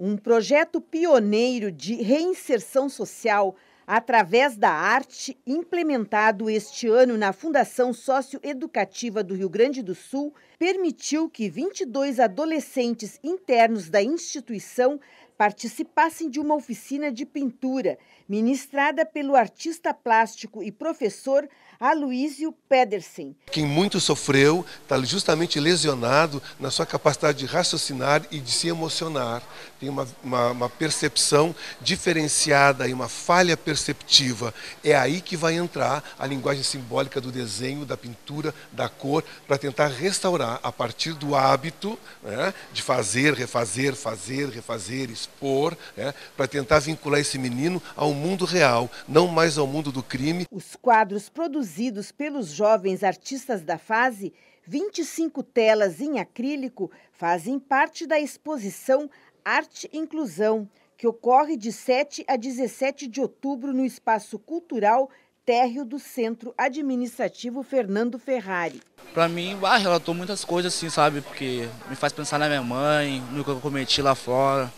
um projeto pioneiro de reinserção social através da arte, implementado este ano na Fundação Socioeducativa do Rio Grande do Sul, permitiu que 22 adolescentes internos da instituição participassem de uma oficina de pintura ministrada pelo artista plástico e professor Aloísio Pedersen. Quem muito sofreu está justamente lesionado na sua capacidade de raciocinar e de se emocionar. Tem uma, uma, uma percepção diferenciada e uma falha perceptiva. É aí que vai entrar a linguagem simbólica do desenho, da pintura, da cor, para tentar restaurar a partir do hábito né, de fazer, refazer, fazer, refazer, expor, é, para tentar vincular esse menino ao mundo real, não mais ao mundo do crime. Os quadros produzidos pelos jovens artistas da fase, 25 telas em acrílico, fazem parte da exposição Arte Inclusão, que ocorre de 7 a 17 de outubro no Espaço Cultural térreo do Centro Administrativo Fernando Ferrari. Para mim, ah, relatou muitas coisas assim, sabe? Porque me faz pensar na minha mãe, no que eu cometi lá fora.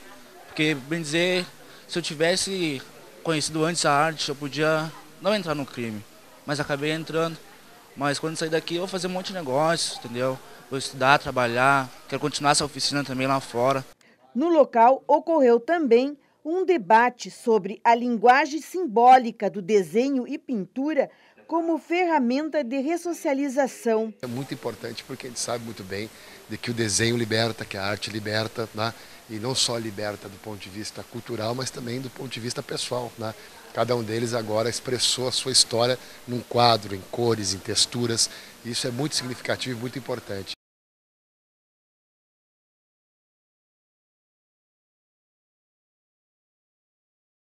Porque, bem dizer, se eu tivesse conhecido antes a arte, eu podia não entrar no crime. Mas acabei entrando. Mas quando sair daqui, eu vou fazer um monte de negócio, entendeu? Vou estudar, trabalhar, quero continuar essa oficina também lá fora. No local ocorreu também um debate sobre a linguagem simbólica do desenho e pintura como ferramenta de ressocialização. É muito importante porque a gente sabe muito bem de que o desenho liberta, que a arte liberta, né? e não só liberta do ponto de vista cultural, mas também do ponto de vista pessoal. Né? Cada um deles agora expressou a sua história num quadro, em cores, em texturas. Isso é muito significativo e muito importante.